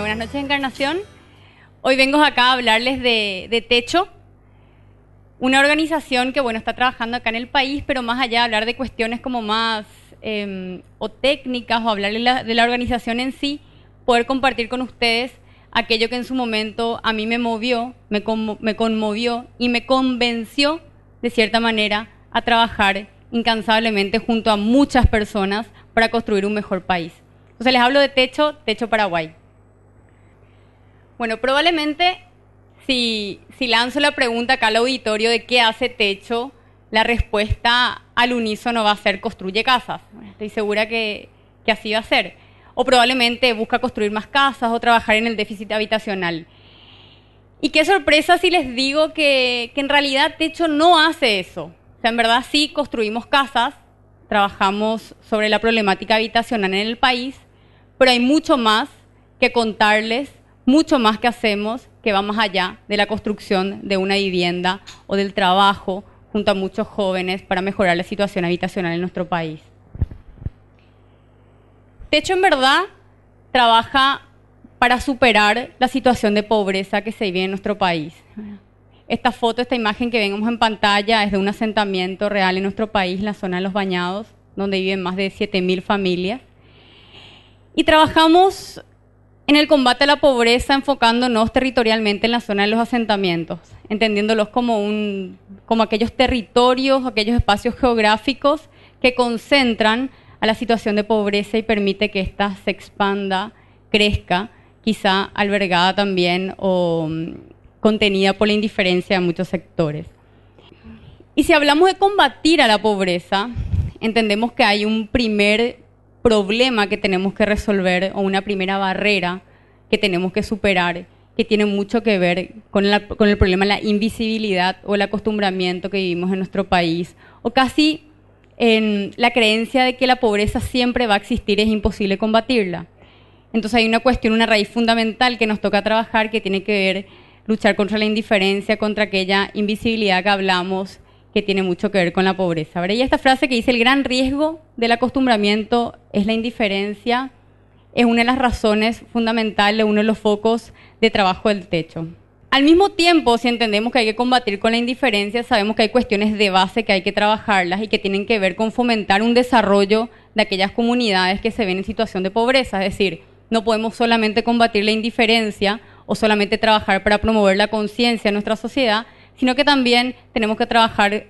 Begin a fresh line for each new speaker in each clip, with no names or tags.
buenas noches Encarnación. Hoy vengo acá a hablarles de, Techo, una organización que bueno está trabajando acá en el país, pero más allá de hablar de cuestiones como más em, o técnicas o hablar de la, organización en sí, poder compartir con ustedes aquello que en su momento a mí me movió, me, me, conmovió y me convenció de cierta manera a trabajar incansablemente junto a muchas personas para construir un mejor país. Entonces les hablo de Techo, Techo Paraguay. Bueno, probablemente si, lanzo la pregunta acá al auditorio de qué hace techo, la respuesta al unísono va a ser construye casas. Estoy segura que, así va a ser. O probablemente busca construir más casas o trabajar en el déficit habitacional. Y qué sorpresa si les digo que, que en realidad Techo no hace eso. O sea, en verdad sí construimos casas, trabajamos sobre la problemática habitacional en el país, pero hay mucho más que contarles mucho más que hacemos que va más allá de la construcción de una vivienda o del trabajo junto a muchos jóvenes para mejorar la situación habitacional en nuestro país. Techo en verdad trabaja para superar la situación de pobreza que se vive en nuestro país. Esta foto, esta imagen que vemos en pantalla es de un asentamiento real en nuestro país, la zona de Los Bañados, donde viven más de 7.000 familias. Y trabajamos en el combate a la pobreza enfocándonos territorialmente en la zona de los asentamientos, entendiéndolos como, aquellos territorios, aquellos espacios geográficos que concentran a la situación de pobreza y permite que ésta se expanda, crezca, quizá albergada también o mm, contenida por la indiferencia de muchos sectores. Y si hablamos de combatir a la pobreza, entendemos que hay un primer problema que tenemos que resolver o una primera barrera que tenemos que superar que tiene mucho que ver con, el problema de la invisibilidad o el acostumbramiento que vivimos en nuestro país, o casi en la creencia de que la pobreza siempre va a existir, es imposible combatirla. Entonces hay una cuestión, una raíz fundamental que nos toca trabajar que tiene que ver luchar contra la indiferencia, contra aquella invisibilidad que hablamos, que tiene mucho que ver con la pobreza. Y esta frase que dice, el gran riesgo del acostumbramiento es la indiferencia, es una de las razones fundamentales, uno de los focos de trabajo del techo. Al mismo tiempo, si entendemos que hay que combatir con la indiferencia, sabemos que hay cuestiones de base que hay que trabajarlas y que tienen que ver con fomentar un desarrollo de aquellas comunidades que se ven en situación de pobreza. Es decir, no podemos solamente combatir la indiferencia o solamente trabajar para promover la conciencia en nuestra sociedad, sino que también tenemos que trabajar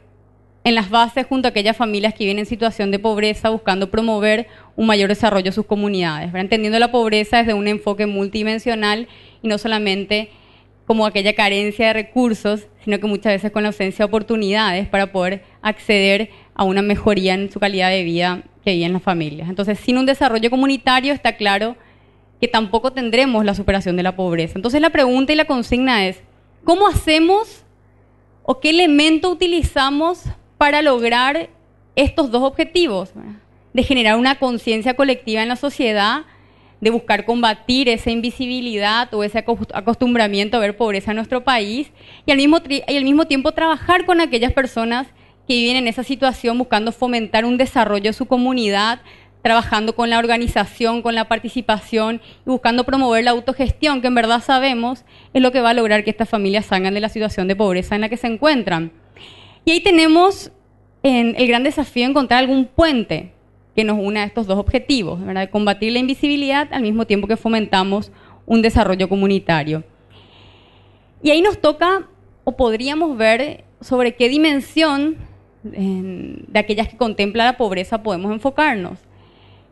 en las bases junto a aquellas familias que viven en situación de pobreza buscando promover un mayor desarrollo de sus comunidades, entendiendo la pobreza desde un enfoque multidimensional y no solamente como aquella carencia de recursos, sino que muchas veces con la ausencia de oportunidades para poder acceder a una mejoría en su calidad de vida que viven las familias. Entonces, sin un desarrollo comunitario está claro que tampoco tendremos la superación de la pobreza. Entonces, la pregunta y la consigna es, ¿cómo hacemos o qué elemento utilizamos para lograr estos dos objetivos, de generar una conciencia colectiva en la sociedad, de buscar combatir esa invisibilidad o ese acostumbramiento a ver pobreza en nuestro país y al mismo, y al mismo tiempo trabajar con aquellas personas que viven en esa situación buscando fomentar un desarrollo de su comunidad, trabajando con la organización, con la participación y buscando promover la autogestión, que en verdad sabemos es lo que va a lograr que estas familias salgan de la situación de pobreza en la que se encuentran. Y ahí tenemos el gran desafío de encontrar algún puente que nos una a estos dos objetivos, ¿verdad? combatir la invisibilidad al mismo tiempo que fomentamos un desarrollo comunitario. Y ahí nos toca o podríamos ver sobre qué dimensión de aquellas que contempla la pobreza podemos enfocarnos.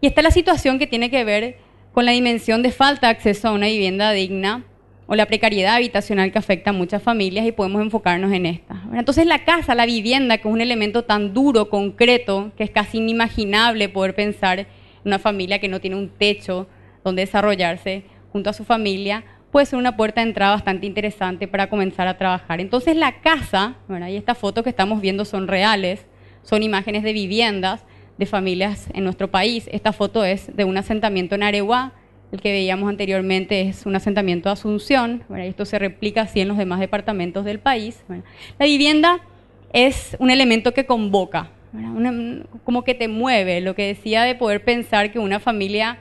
Y está la situación que tiene que ver con la dimensión de falta de acceso a una vivienda digna o la precariedad habitacional que afecta a muchas familias y podemos enfocarnos en esta. Entonces la casa, la vivienda, que es un elemento tan duro, concreto, que es casi inimaginable poder pensar en una familia que no tiene un techo donde desarrollarse junto a su familia, puede ser una puerta de entrada bastante interesante para comenzar a trabajar. Entonces la casa, y estas fotos que estamos viendo son reales, son imágenes de viviendas, de familias en nuestro país. Esta foto es de un asentamiento en Areguá, el que veíamos anteriormente es un asentamiento de Asunción, bueno, esto se replica así en los demás departamentos del país. la vivienda es un elemento que convoca, em, como que te mueve, lo que decía de poder pensar que una familia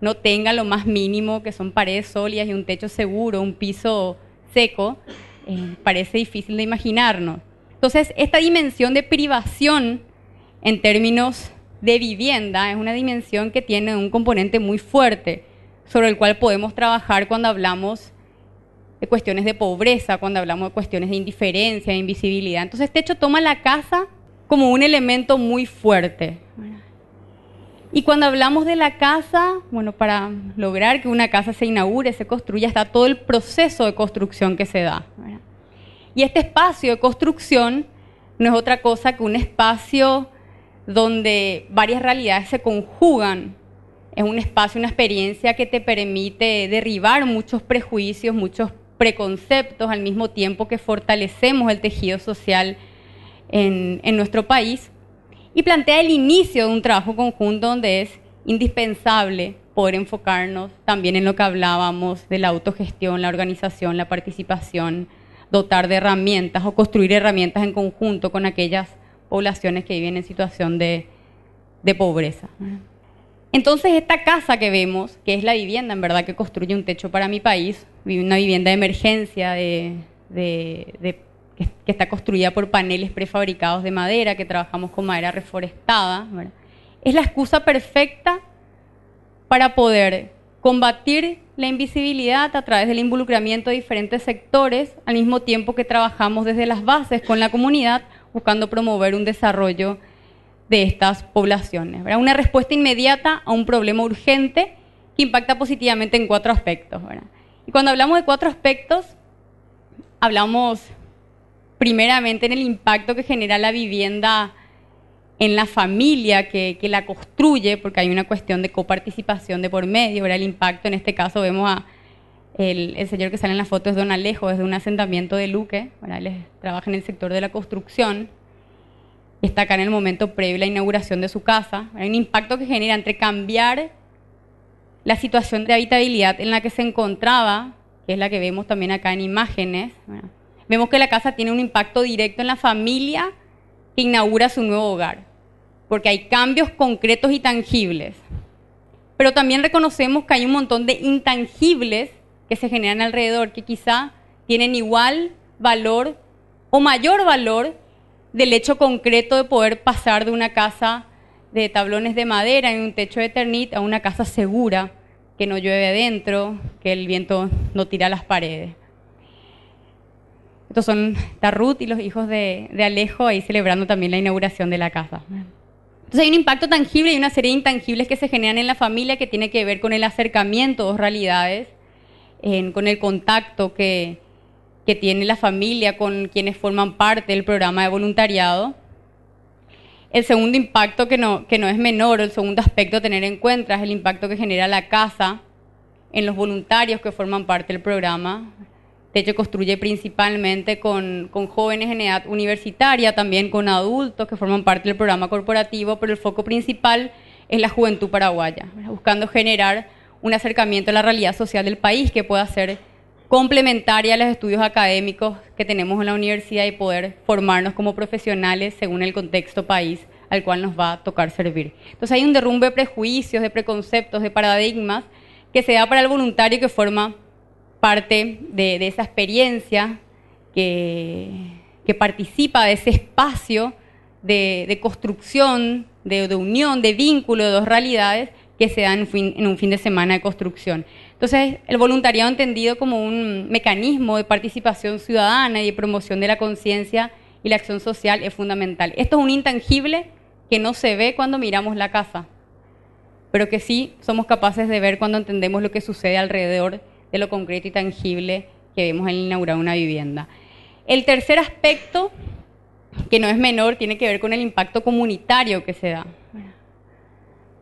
no tenga lo más mínimo, que son paredes sólidas y un techo seguro, un piso seco, eh, parece difícil de imaginarnos. Entonces, esta dimensión de privación en términos de vivienda es una dimensión que tiene un componente muy fuerte sobre el cual podemos trabajar cuando hablamos de cuestiones de pobreza, cuando hablamos de cuestiones de indiferencia, de invisibilidad. Entonces, este hecho toma la casa como un elemento muy fuerte. Y cuando hablamos de la casa, bueno, para lograr que una casa se inaugure, se construya, está todo el proceso de construcción que se da. Y este espacio de construcción no es otra cosa que un espacio donde varias realidades se conjugan. Es un espacio, una experiencia que te permite derribar muchos prejuicios, muchos preconceptos, al mismo tiempo que fortalecemos el tejido social en, en nuestro país. Y plantea el inicio de un trabajo conjunto donde es indispensable poder enfocarnos también en lo que hablábamos de la autogestión, la organización, la participación, dotar de herramientas o construir herramientas en conjunto con aquellas poblaciones que viven en situación de, de pobreza. Entonces esta casa que vemos, que es la vivienda en verdad que construye un techo para mi país, una vivienda de emergencia de, que, está construida por paneles prefabricados de madera, que trabajamos con madera reforestada, es la excusa perfecta para poder combatir la invisibilidad a través del involucramiento de diferentes sectores, al mismo tiempo que trabajamos desde las bases con la comunidad buscando promover un desarrollo de estas poblaciones. ¿verdad? Una respuesta inmediata a un problema urgente que impacta positivamente en cuatro aspectos. Y cuando hablamos de cuatro aspectos, hablamos primeramente en el impacto que genera la vivienda en la familia que, la construye, porque hay una cuestión de coparticipación de por medio, el impacto en este caso vemos a el, señor que sale en la foto es don Alejo, es de un asentamiento de Luque, bueno, él trabaja en el sector de la construcción está acá en el momento previo a la inauguración de su casa. Hay un impacto que genera entre cambiar la situación de habitabilidad en la que se encontraba, que es la que vemos también acá en imágenes. vemos que la casa tiene un impacto directo en la familia que inaugura su nuevo hogar, porque hay cambios concretos y tangibles. Pero también reconocemos que hay un montón de intangibles que se generan alrededor, que quizá tienen igual valor o mayor valor del hecho concreto de poder pasar de una casa de tablones de madera en un techo de ternit a una casa segura, que no llueve adentro, que el viento no tira las paredes. Estos son Tarut y los hijos de, Alejo ahí celebrando también la inauguración de la casa. Entonces hay un impacto tangible y una serie de intangibles que se generan en la familia que tiene que ver con el acercamiento a dos realidades con el contacto que, que tiene la familia con quienes forman parte del programa de voluntariado. El segundo impacto, que no, que no es menor, el segundo aspecto a tener en cuenta es el impacto que genera la casa en los voluntarios que forman parte del programa. De hecho, construye principalmente con, con jóvenes en edad universitaria, también con adultos que forman parte del programa corporativo, pero el foco principal es la juventud paraguaya, buscando generar un acercamiento a la realidad social del país que pueda ser complementaria a los estudios académicos que tenemos en la universidad y poder formarnos como profesionales según el contexto país al cual nos va a tocar servir. Entonces hay un derrumbe de prejuicios, de preconceptos, de paradigmas que se da para el voluntario que forma parte de, esa experiencia, que, participa de ese espacio de, construcción, de unión, de vínculo de dos realidades que se dan en, un fin de semana de construcción. Entonces, el voluntariado entendido como un mecanismo de participación ciudadana y de promoción de la conciencia y la acción social es fundamental. Esto es un intangible que no se ve cuando miramos la casa, pero que sí somos capaces de ver cuando entendemos lo que sucede alrededor de lo concreto y tangible que vemos al inaugurar una vivienda. El tercer aspecto, que no es menor, tiene que ver con el impacto comunitario que se da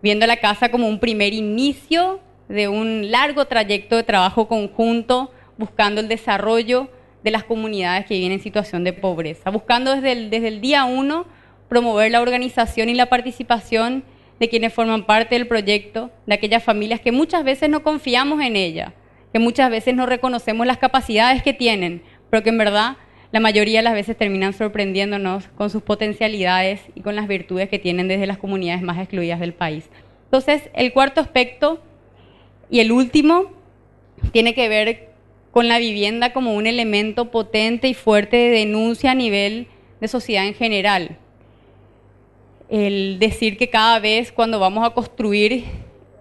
viendo la casa como un primer inicio de un largo trayecto de trabajo conjunto, buscando el desarrollo de las comunidades que viven en situación de pobreza, buscando desde el, desde el día uno promover la organización y la participación de quienes forman parte del proyecto, de aquellas familias que muchas veces no confiamos en ellas, que muchas veces no reconocemos las capacidades que tienen, pero que en verdad la mayoría de las veces terminan sorprendiéndonos con sus potencialidades y con las virtudes que tienen desde las comunidades más excluidas del país. Entonces, el cuarto aspecto y el último tiene que ver con la vivienda como un elemento potente y fuerte de denuncia a nivel de sociedad en general. El decir que cada vez cuando vamos a construir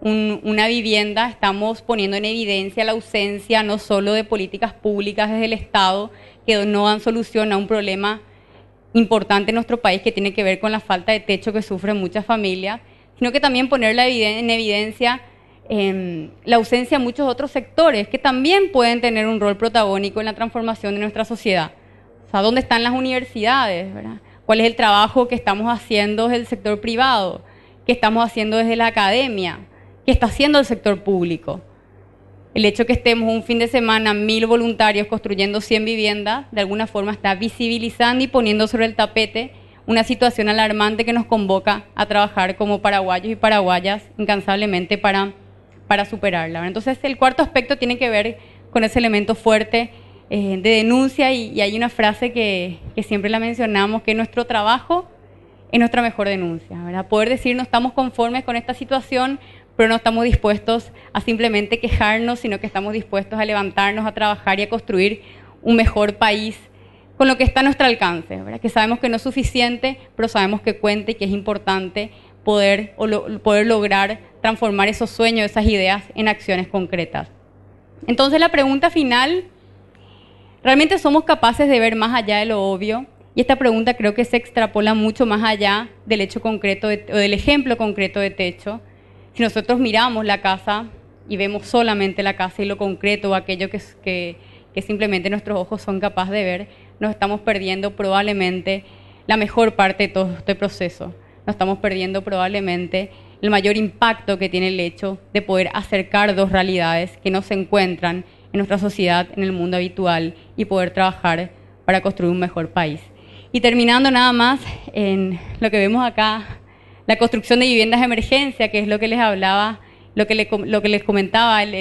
una vivienda estamos poniendo en evidencia la ausencia no solo de políticas públicas desde el Estado, que no dan solución a un problema importante en nuestro país que tiene que ver con la falta de techo que sufren muchas familias, sino que también poner en evidencia em, la ausencia de muchos otros sectores que también pueden tener un rol protagónico en la transformación de nuestra sociedad. O sea, ¿dónde están las universidades? ¿Cuál es el trabajo que estamos haciendo desde el sector privado? ¿Qué estamos haciendo desde la academia? ¿Qué está haciendo el sector público? El hecho que estemos un fin de semana mil voluntarios construyendo 100 viviendas, de alguna forma está visibilizando y poniendo sobre el tapete una situación alarmante que nos convoca a trabajar como paraguayos y paraguayas incansablemente para, para superarla. Entonces, el cuarto aspecto tiene que ver con ese elemento fuerte eh, de denuncia y, hay una frase que, siempre la mencionamos, que nuestro trabajo es nuestra mejor denuncia. ¿verdad? Poder decir no estamos conformes con esta situación, pero no estamos dispuestos a simplemente quejarnos, sino que estamos dispuestos a levantarnos, a trabajar y a construir un mejor país con lo que está a nuestro alcance, que sabemos que no es suficiente, pero sabemos que cuenta y que es importante poder, poder lograr transformar esos sueños, esas ideas en acciones concretas. Entonces la pregunta final, ¿realmente somos capaces de ver más allá de lo obvio? Y esta pregunta creo que se extrapola mucho más allá del hecho concreto o del ejemplo concreto de techo, si nosotros miramos la casa y vemos solamente la casa y lo concreto, o aquello que, que simplemente nuestros ojos son capaces de ver, nos estamos perdiendo probablemente la mejor parte de todo este proceso. Nos estamos perdiendo probablemente el mayor impacto que tiene el hecho de poder acercar dos realidades que no se encuentran en nuestra sociedad, en el mundo habitual, y poder trabajar para construir un mejor país. Y terminando nada más en lo que vemos acá la construcción de viviendas de emergencia, que es lo que les hablaba, lo que, les comentaba, la,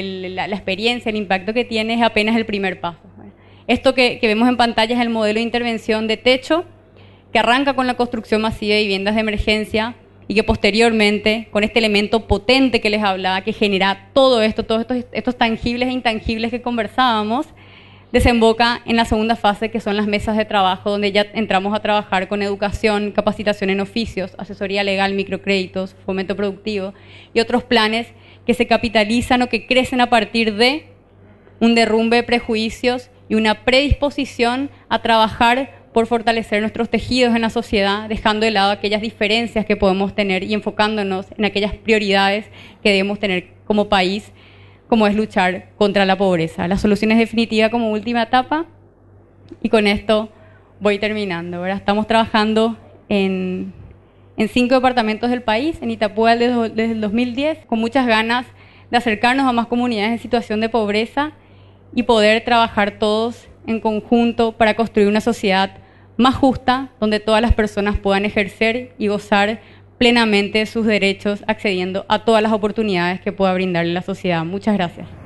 experiencia, el impacto que tiene es apenas el primer paso. Esto que, vemos en pantalla es el modelo de intervención de techo, que arranca con la construcción masiva de viviendas de emergencia y que posteriormente, con este elemento potente que les hablaba, que genera todo esto, todos estos tangibles e intangibles que conversábamos, desemboca en la segunda fase, que son las mesas de trabajo, donde ya entramos a trabajar con educación, capacitación en oficios, asesoría legal, microcréditos, fomento productivo y otros planes que se capitalizan o que crecen a partir de un derrumbe de prejuicios y una predisposición a trabajar por fortalecer nuestros tejidos en la sociedad, dejando de lado aquellas diferencias que podemos tener y enfocándonos en aquellas prioridades que debemos tener como país como es luchar contra la pobreza. La solución es definitiva como última etapa y con esto voy terminando. ¿verdad? Estamos trabajando en, cinco departamentos del país, en Itapúa desde, desde el 2010, con muchas ganas de acercarnos a más comunidades en situación de pobreza y poder trabajar todos en conjunto para construir una sociedad más justa, donde todas las personas puedan ejercer y gozar plenamente sus derechos accediendo a todas las oportunidades que pueda brindarle la sociedad. Muchas gracias.